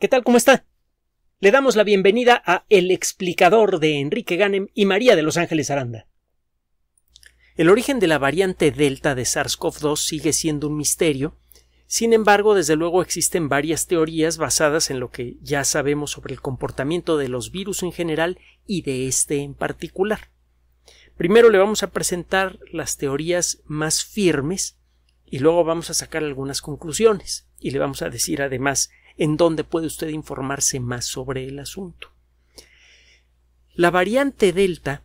¿Qué tal? ¿Cómo está? Le damos la bienvenida a El explicador de Enrique Ganem y María de Los Ángeles Aranda. El origen de la variante Delta de SARS-CoV-2 sigue siendo un misterio. Sin embargo, desde luego existen varias teorías basadas en lo que ya sabemos sobre el comportamiento de los virus en general y de este en particular. Primero le vamos a presentar las teorías más firmes y luego vamos a sacar algunas conclusiones y le vamos a decir además en donde puede usted informarse más sobre el asunto. La variante Delta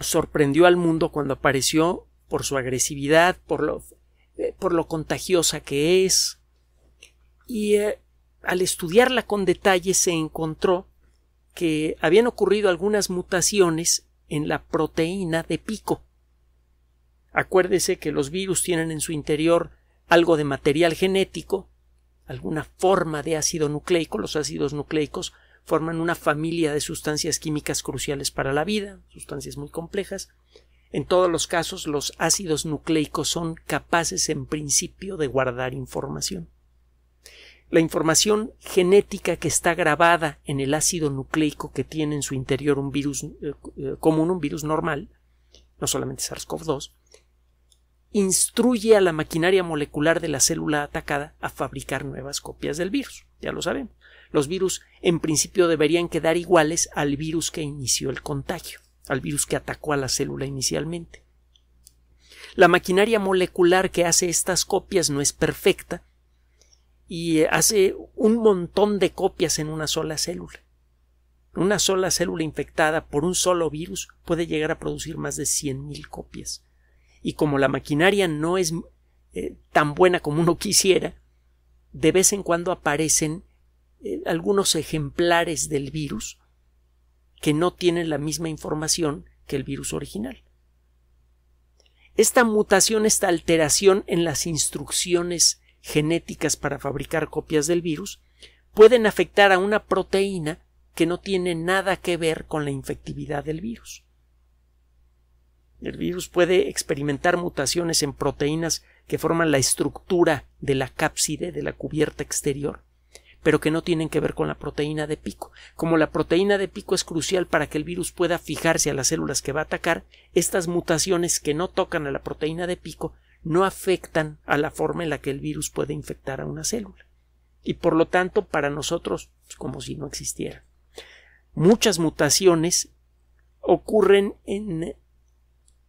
sorprendió al mundo cuando apareció por su agresividad, por lo, eh, por lo contagiosa que es, y eh, al estudiarla con detalle se encontró que habían ocurrido algunas mutaciones en la proteína de pico. Acuérdese que los virus tienen en su interior algo de material genético alguna forma de ácido nucleico. Los ácidos nucleicos forman una familia de sustancias químicas cruciales para la vida, sustancias muy complejas. En todos los casos, los ácidos nucleicos son capaces en principio de guardar información. La información genética que está grabada en el ácido nucleico que tiene en su interior un virus eh, eh, común, un virus normal, no solamente SARS-CoV-2, instruye a la maquinaria molecular de la célula atacada a fabricar nuevas copias del virus. Ya lo sabemos. Los virus en principio deberían quedar iguales al virus que inició el contagio, al virus que atacó a la célula inicialmente. La maquinaria molecular que hace estas copias no es perfecta y eh, hace un montón de copias en una sola célula. Una sola célula infectada por un solo virus puede llegar a producir más de 100.000 copias y como la maquinaria no es eh, tan buena como uno quisiera, de vez en cuando aparecen eh, algunos ejemplares del virus que no tienen la misma información que el virus original. Esta mutación, esta alteración en las instrucciones genéticas para fabricar copias del virus pueden afectar a una proteína que no tiene nada que ver con la infectividad del virus. El virus puede experimentar mutaciones en proteínas que forman la estructura de la cápside, de la cubierta exterior, pero que no tienen que ver con la proteína de pico. Como la proteína de pico es crucial para que el virus pueda fijarse a las células que va a atacar, estas mutaciones que no tocan a la proteína de pico no afectan a la forma en la que el virus puede infectar a una célula. Y por lo tanto, para nosotros, es como si no existiera. Muchas mutaciones ocurren en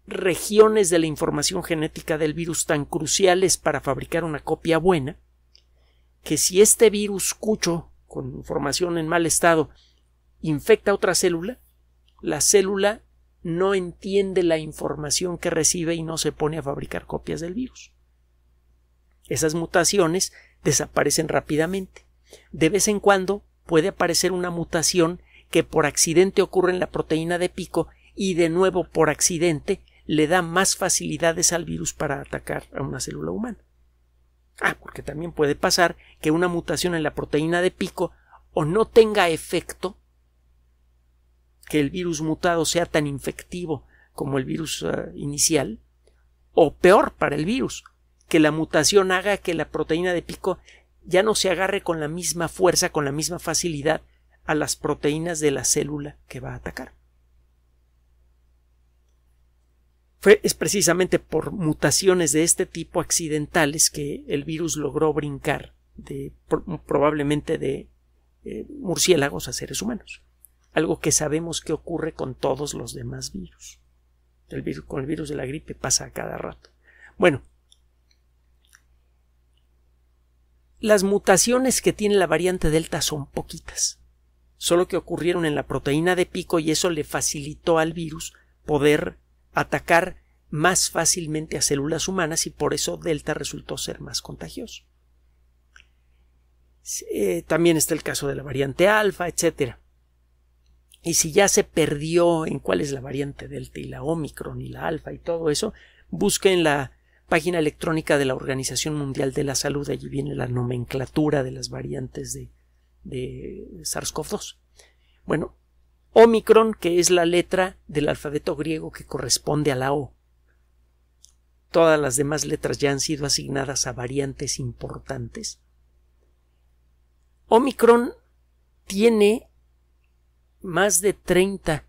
regiones de la información genética del virus tan cruciales para fabricar una copia buena, que si este virus cucho con información en mal estado infecta otra célula, la célula no entiende la información que recibe y no se pone a fabricar copias del virus. Esas mutaciones desaparecen rápidamente. De vez en cuando puede aparecer una mutación que por accidente ocurre en la proteína de pico y de nuevo por accidente le da más facilidades al virus para atacar a una célula humana. Ah, porque también puede pasar que una mutación en la proteína de pico o no tenga efecto, que el virus mutado sea tan infectivo como el virus eh, inicial, o peor para el virus, que la mutación haga que la proteína de pico ya no se agarre con la misma fuerza, con la misma facilidad a las proteínas de la célula que va a atacar. es precisamente por mutaciones de este tipo accidentales que el virus logró brincar probablemente de eh, murciélagos a seres humanos. Algo que sabemos que ocurre con todos los demás virus. virus. Con el virus de la gripe pasa a cada rato. Bueno, las mutaciones que tiene la variante Delta son poquitas, solo que ocurrieron en la proteína de pico y eso le facilitó al virus poder atacar más fácilmente a células humanas y por eso Delta resultó ser más contagioso. Eh, también está el caso de la variante alfa, etc. Y si ya se perdió en cuál es la variante delta y la omicron y la alfa y todo eso, busquen en la página electrónica de la Organización Mundial de la Salud, allí viene la nomenclatura de las variantes de, de SARS-CoV-2. Bueno, Omicron, que es la letra del alfabeto griego que corresponde a la O. Todas las demás letras ya han sido asignadas a variantes importantes. Omicron tiene más de 30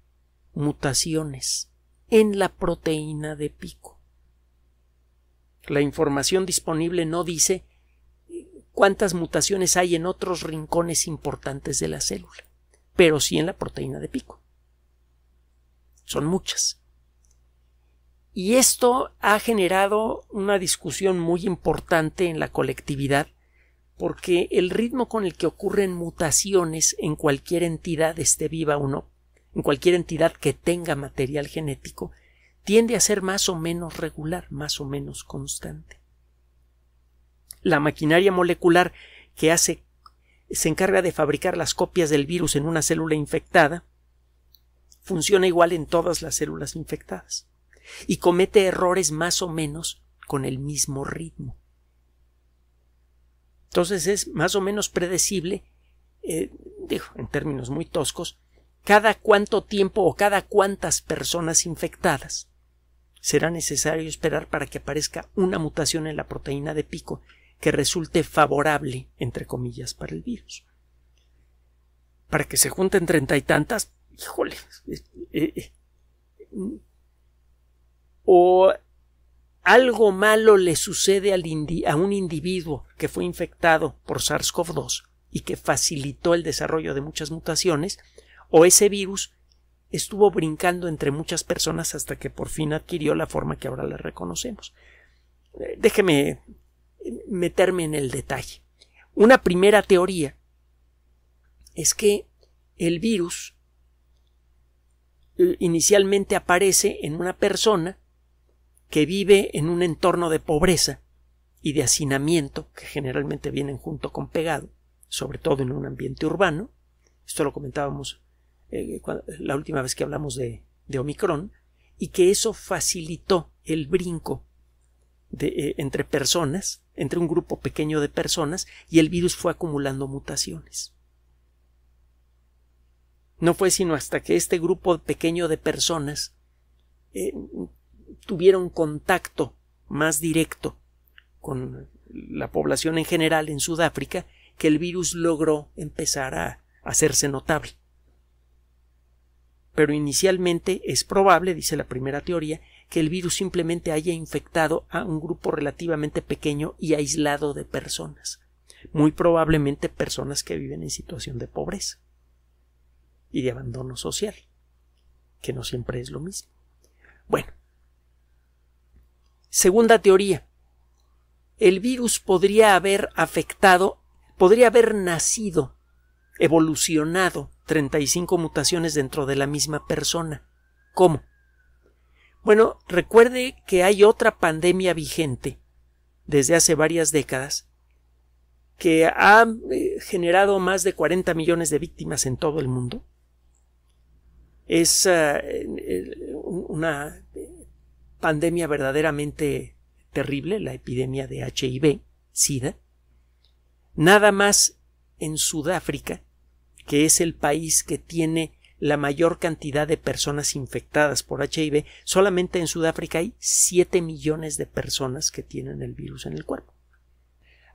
mutaciones en la proteína de pico. La información disponible no dice cuántas mutaciones hay en otros rincones importantes de la célula pero sí en la proteína de pico. Son muchas. Y esto ha generado una discusión muy importante en la colectividad porque el ritmo con el que ocurren mutaciones en cualquier entidad esté viva o no, en cualquier entidad que tenga material genético, tiende a ser más o menos regular, más o menos constante. La maquinaria molecular que hace se encarga de fabricar las copias del virus en una célula infectada, funciona igual en todas las células infectadas y comete errores más o menos con el mismo ritmo. Entonces es más o menos predecible, eh, digo, en términos muy toscos, cada cuánto tiempo o cada cuántas personas infectadas será necesario esperar para que aparezca una mutación en la proteína de pico que resulte favorable, entre comillas, para el virus. Para que se junten treinta y tantas, híjole. Eh, eh, o algo malo le sucede a un individuo que fue infectado por SARS-CoV-2 y que facilitó el desarrollo de muchas mutaciones, o ese virus estuvo brincando entre muchas personas hasta que por fin adquirió la forma que ahora le reconocemos. Eh, déjeme meterme en el detalle. Una primera teoría es que el virus eh, inicialmente aparece en una persona que vive en un entorno de pobreza y de hacinamiento, que generalmente vienen junto con pegado, sobre todo en un ambiente urbano. Esto lo comentábamos eh, la última vez que hablamos de Omicron, y que eso facilitó el brinco eh, entre personas, entre un grupo pequeño de personas, y el virus fue acumulando mutaciones. No fue sino hasta que este grupo pequeño de personas eh, tuvieron contacto más directo con la población en general en Sudáfrica que el virus logró empezar a hacerse notable. Pero inicialmente es probable, dice la primera teoría, que el virus simplemente haya infectado a un grupo relativamente pequeño y aislado de personas, muy probablemente personas que viven en situación de pobreza y de abandono social, que no siempre es lo mismo. Bueno, segunda teoría, el virus podría haber afectado, podría haber nacido, evolucionado 35 mutaciones dentro de la misma persona. ¿Cómo? Bueno, recuerde que hay otra pandemia vigente desde hace varias décadas que ha eh, generado más de 40 millones de víctimas en todo el mundo. Es ah, una pandemia verdaderamente terrible, la epidemia de HIV, SIDA. Nada más en Sudáfrica, que es el país que tiene la mayor cantidad de personas infectadas por HIV. Solamente en Sudáfrica hay 7 millones de personas que tienen el virus en el cuerpo.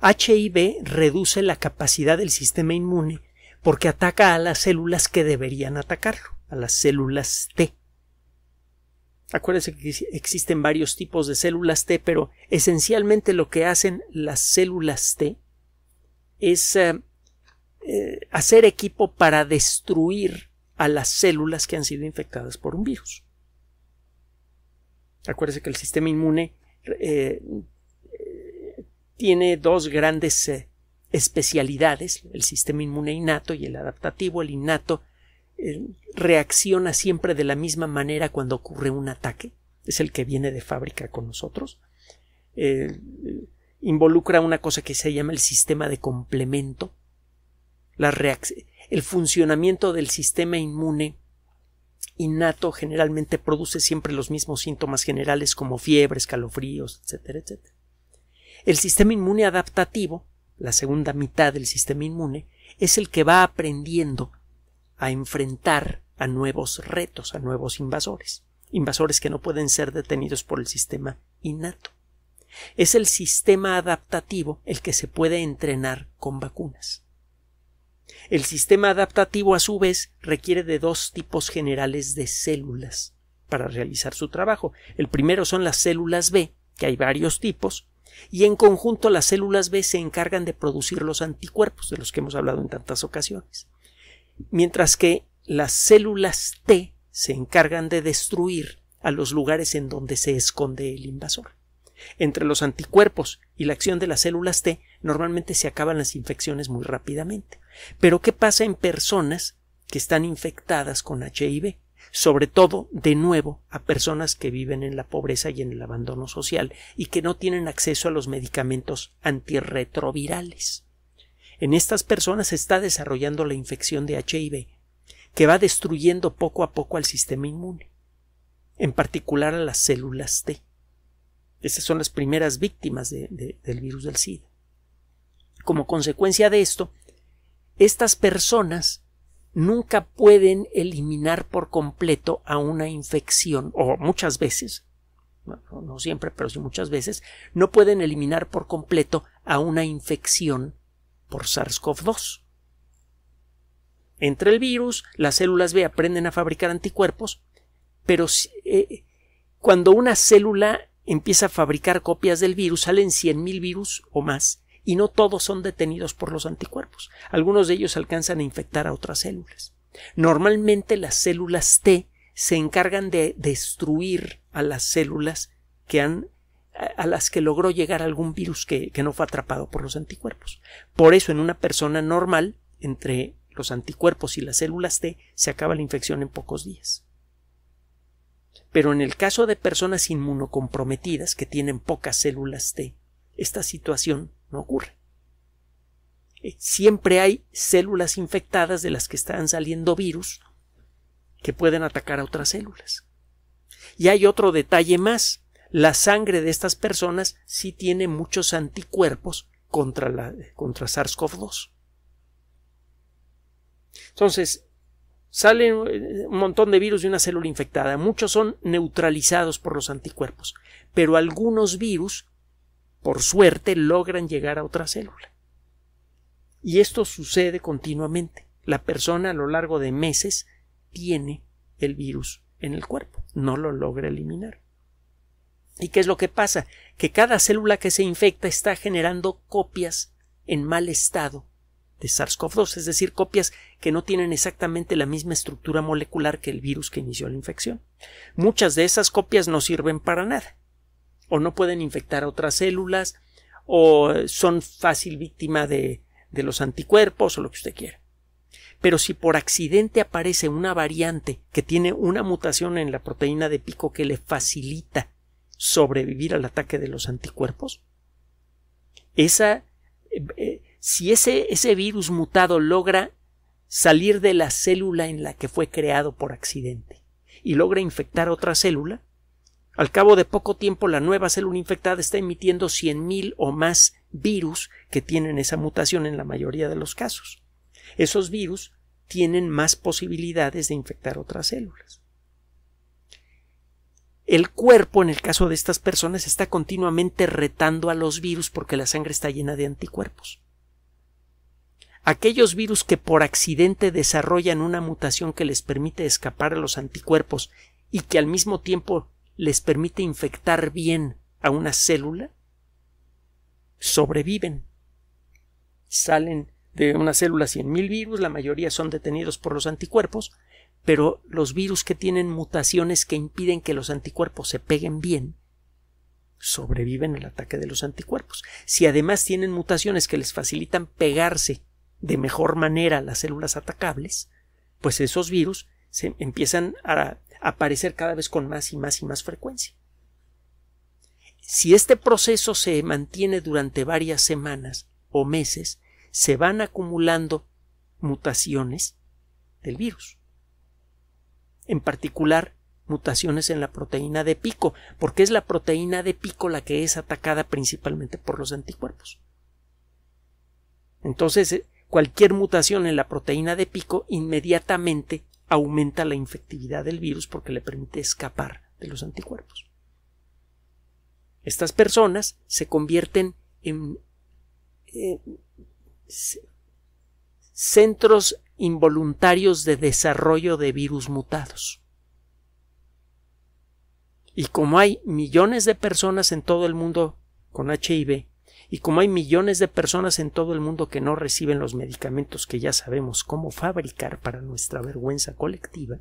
HIV reduce la capacidad del sistema inmune porque ataca a las células que deberían atacarlo, a las células T. Acuérdense que existen varios tipos de células T, pero esencialmente lo que hacen las células T es eh, eh, hacer equipo para destruir a las células que han sido infectadas por un virus. Acuérdese que el sistema inmune eh, eh, tiene dos grandes eh, especialidades, el sistema inmune innato y el adaptativo. El innato reacciona siempre de la misma manera cuando ocurre un ataque, es el que viene de fábrica con nosotros. involucra una cosa que se llama el sistema de complemento. La reacción el funcionamiento del sistema inmune innato generalmente produce siempre los mismos síntomas generales como fiebres, calofríos, etcétera, etcétera. El sistema inmune adaptativo, la segunda mitad del sistema inmune, es el que va aprendiendo a enfrentar a nuevos retos, a nuevos invasores, invasores que no pueden ser detenidos por el sistema innato. Es el sistema adaptativo el que se puede entrenar con vacunas. El sistema adaptativo, a su vez, requiere de dos tipos generales de células para realizar su trabajo. El primero son las células B, que hay varios tipos, y en conjunto las células B se encargan de producir los anticuerpos, de los que hemos hablado en tantas ocasiones. Mientras que las células T se encargan de destruir a los lugares en donde se esconde el invasor. Entre los anticuerpos y la acción de las células T normalmente se acaban las infecciones muy rápidamente. Pero ¿qué pasa en personas que están infectadas con HIV? sobre todo, de nuevo, a personas que viven en la pobreza y en el abandono social y que no tienen acceso a los medicamentos antirretrovirales. En estas personas se está desarrollando la infección de HIV, que va destruyendo poco a poco al sistema inmune, en particular a las células T. Estas son las primeras víctimas del virus del SIDA. Como consecuencia de esto, estas personas nunca pueden eliminar por completo a una infección, o muchas veces, no, siempre, pero sí muchas veces, no pueden eliminar por completo a una infección por SARS-CoV-2. Entre el virus, las células B aprenden a fabricar anticuerpos, pero eh, cuando una célula empieza a fabricar copias del virus, salen 100.000 virus o más, y no todos son detenidos por los anticuerpos. Algunos de ellos alcanzan a infectar a otras células. Normalmente las células T se encargan de destruir a las células que han a las que logró llegar algún virus que, que, no fue atrapado por los anticuerpos. Por eso en una persona normal, entre los anticuerpos y las células T, se acaba la infección en pocos días. Pero en el caso de personas inmunocomprometidas que tienen pocas células T, esta situación no ocurre. Eh, siempre hay células infectadas de las que están saliendo virus que pueden atacar a otras células. Y hay otro detalle más. La sangre de estas personas sí tiene muchos anticuerpos contra, contra SARS-CoV-2. Entonces, salen eh, un montón de virus de una célula infectada. Muchos son neutralizados por los anticuerpos, pero algunos virus, por suerte, logran llegar a otra célula. Y esto sucede continuamente. La persona a lo largo de meses tiene el virus en el cuerpo, no lo logra eliminar. ¿Y qué es lo que pasa? Que cada célula que se infecta está generando copias en mal estado de SARS-CoV-2, es decir, copias que no tienen exactamente la misma estructura molecular que el virus que inició la infección. Muchas de esas copias no sirven para nada, o no pueden infectar a otras células, o son fácil víctima de, de los anticuerpos, o lo que usted quiera. Pero si por accidente aparece una variante que tiene una mutación en la proteína de pico que le facilita sobrevivir al ataque de los anticuerpos, esa eh, si ese, virus mutado logra salir de la célula en la que fue creado por accidente y logra infectar otra célula, al cabo de poco tiempo la nueva célula infectada está emitiendo 100.000 o más virus que tienen esa mutación en la mayoría de los casos. Esos virus tienen más posibilidades de infectar otras células. El cuerpo, en el caso de estas personas, está continuamente retando a los virus porque la sangre está llena de anticuerpos aquellos virus que por accidente desarrollan una mutación que les permite escapar a los anticuerpos y que al mismo tiempo les permite infectar bien a una célula, sobreviven. Salen de una célula 100.000 virus, la mayoría son detenidos por los anticuerpos, pero los virus que tienen mutaciones que impiden que los anticuerpos se peguen bien, sobreviven al ataque de los anticuerpos. Si además tienen mutaciones que les facilitan pegarse de mejor manera las células atacables, pues esos virus se empiezan a aparecer cada vez con más y más y más frecuencia. Si este proceso se mantiene durante varias semanas o meses, se van acumulando mutaciones del virus. En particular, mutaciones en la proteína de pico, porque es la proteína de pico la que es atacada principalmente por los anticuerpos. Entonces, Cualquier mutación en la proteína de pico inmediatamente aumenta la infectividad del virus porque le permite escapar de los anticuerpos. Estas personas se convierten en eh, centros involuntarios de desarrollo de virus mutados. Y como hay millones de personas en todo el mundo con HIV, y como hay millones de personas en todo el mundo que no reciben los medicamentos que ya sabemos cómo fabricar para nuestra vergüenza colectiva,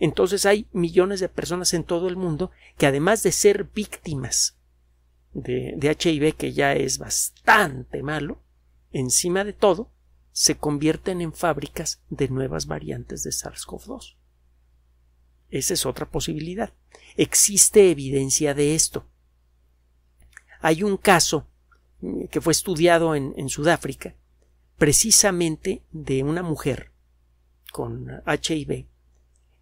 entonces hay millones de personas en todo el mundo que además de ser víctimas de, HIV, que ya es bastante malo, encima de todo, se convierten en fábricas de nuevas variantes de SARS-CoV-2. Esa es otra posibilidad. Existe evidencia de esto. Hay un caso mm, que fue estudiado en, Sudáfrica, precisamente de una mujer con HIV,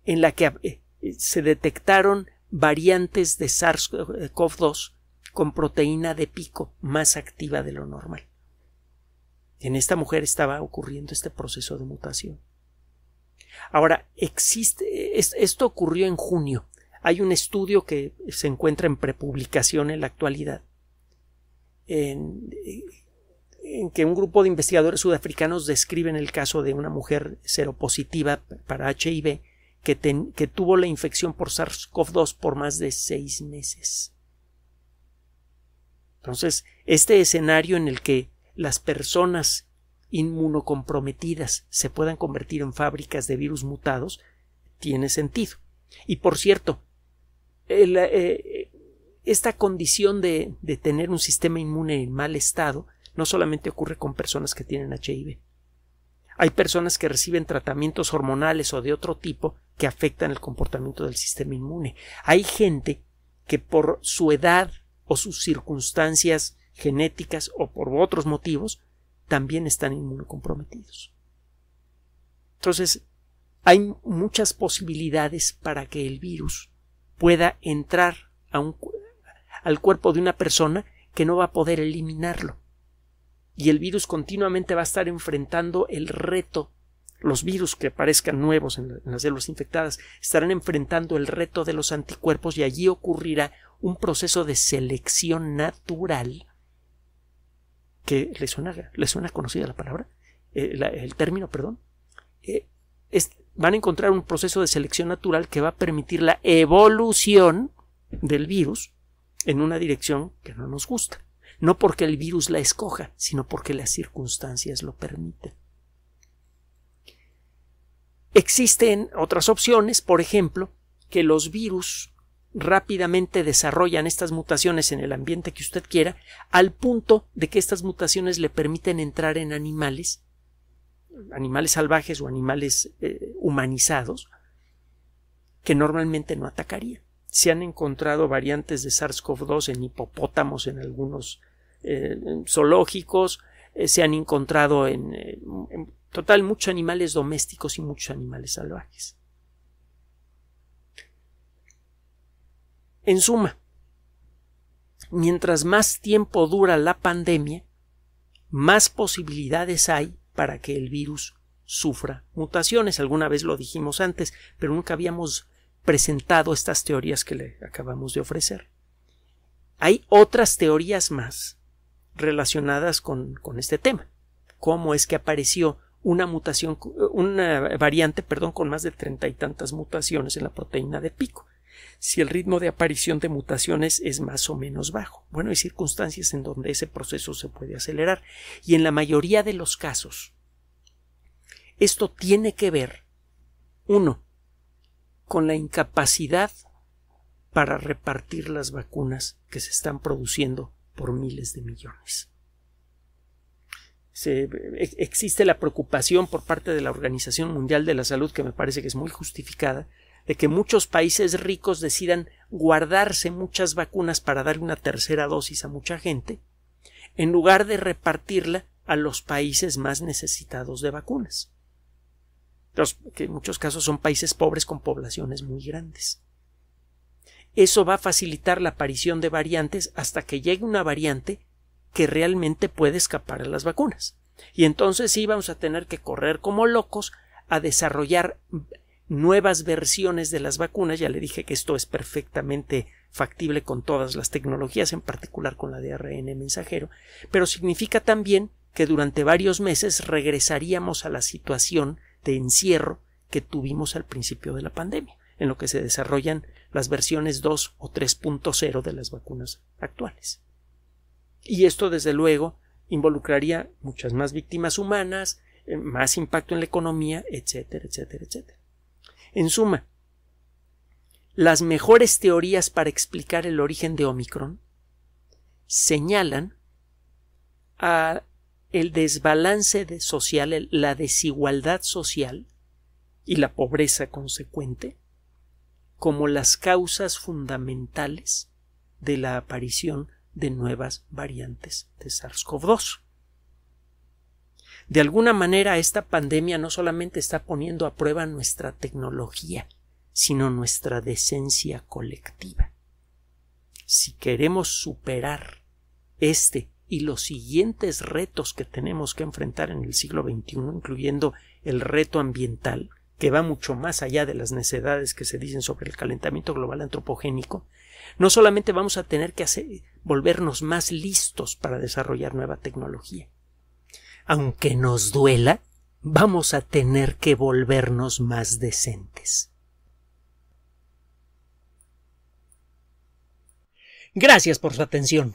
en la que eh, eh, se detectaron variantes de SARS-CoV-2 eh, con proteína de pico más activa de lo normal. En esta mujer estaba ocurriendo este proceso de mutación. Ahora, existe, esto ocurrió en junio. Hay un estudio que se encuentra en prepublicación en la actualidad, en, que un grupo de investigadores sudafricanos describen el caso de una mujer seropositiva para HIV que, que tuvo la infección por SARS-CoV-2 por más de seis meses. Entonces, este escenario en el que las personas inmunocomprometidas se puedan convertir en fábricas de virus mutados tiene sentido. Y por cierto, el, eh, esta condición de, tener un sistema inmune en mal estado no solamente ocurre con personas que tienen HIV. Hay personas que reciben tratamientos hormonales o de otro tipo que afectan el comportamiento del sistema inmune. Hay gente que por su edad o sus circunstancias genéticas o por otros motivos también están inmunocomprometidos. Entonces, hay muchas posibilidades para que el virus pueda entrar a un, al cuerpo de una persona que no va a poder eliminarlo. Y el virus continuamente va a estar enfrentando el reto. Los virus que aparezcan nuevos en las células infectadas estarán enfrentando el reto de los anticuerpos y allí ocurrirá un proceso de selección natural que le suena, le suena conocida la palabra, eh, el término, perdón. Eh, van a encontrar un proceso de selección natural que va a permitir la evolución del virus en una dirección que no nos gusta, no porque el virus la escoja, sino porque las circunstancias lo permiten. Existen otras opciones, por ejemplo, que los virus rápidamente desarrollan estas mutaciones en el ambiente que usted quiera, al punto de que estas mutaciones le permiten entrar en animales, animales salvajes o animales eh, humanizados, que normalmente no atacarían se han encontrado variantes de SARS-CoV-2 en hipopótamos en algunos eh, zoológicos, eh, se han encontrado eh, en total muchos animales domésticos y muchos animales salvajes. En suma, mientras más tiempo dura la pandemia, más posibilidades hay para que el virus sufra mutaciones. Alguna vez lo dijimos antes, pero nunca habíamos presentado estas teorías que le acabamos de ofrecer. Hay otras teorías más relacionadas con, este tema. ¿Cómo es que apareció una mutación, una variante, perdón, con más de treinta y tantas mutaciones en la proteína de pico? si el ritmo de aparición de mutaciones es más o menos bajo. Bueno, hay circunstancias en donde ese proceso se puede acelerar y en la mayoría de los casos esto tiene que ver, uno, con la incapacidad para repartir las vacunas que se están produciendo por miles de millones. existe la preocupación por parte de la Organización Mundial de la Salud, que me parece que es muy justificada, de que muchos países ricos decidan guardarse muchas vacunas para dar una tercera dosis a mucha gente, en lugar de repartirla a los países más necesitados de vacunas que en muchos casos son países pobres con poblaciones muy grandes. Eso va a facilitar la aparición de variantes hasta que llegue una variante que realmente puede escapar a las vacunas. Y entonces sí vamos a tener que correr como locos a desarrollar nuevas versiones de las vacunas. Ya le dije que esto es perfectamente factible con todas las tecnologías, en particular con la de ARN mensajero, pero significa también que durante varios meses regresaríamos a la situación de encierro que tuvimos al principio de la pandemia, en lo que se desarrollan las versiones 2 o 3.0 de las vacunas actuales. Y esto, desde luego, involucraría muchas más víctimas humanas, eh, más impacto en la economía, etcétera, etcétera, etcétera. En suma, las mejores teorías para explicar el origen de Omicron señalan a el desbalance social, la desigualdad social y la pobreza consecuente como las causas fundamentales de la aparición de nuevas variantes de SARS-CoV-2. De alguna manera, esta pandemia no solamente está poniendo a prueba nuestra tecnología, sino nuestra decencia colectiva. Si queremos superar este y los siguientes retos que tenemos que enfrentar en el siglo XXI, incluyendo el reto ambiental, que va mucho más allá de las necedades que se dicen sobre el calentamiento global antropogénico, no solamente vamos a tener que volvernos más listos para desarrollar nueva tecnología, aunque nos duela, vamos a tener que volvernos más decentes. Gracias por su atención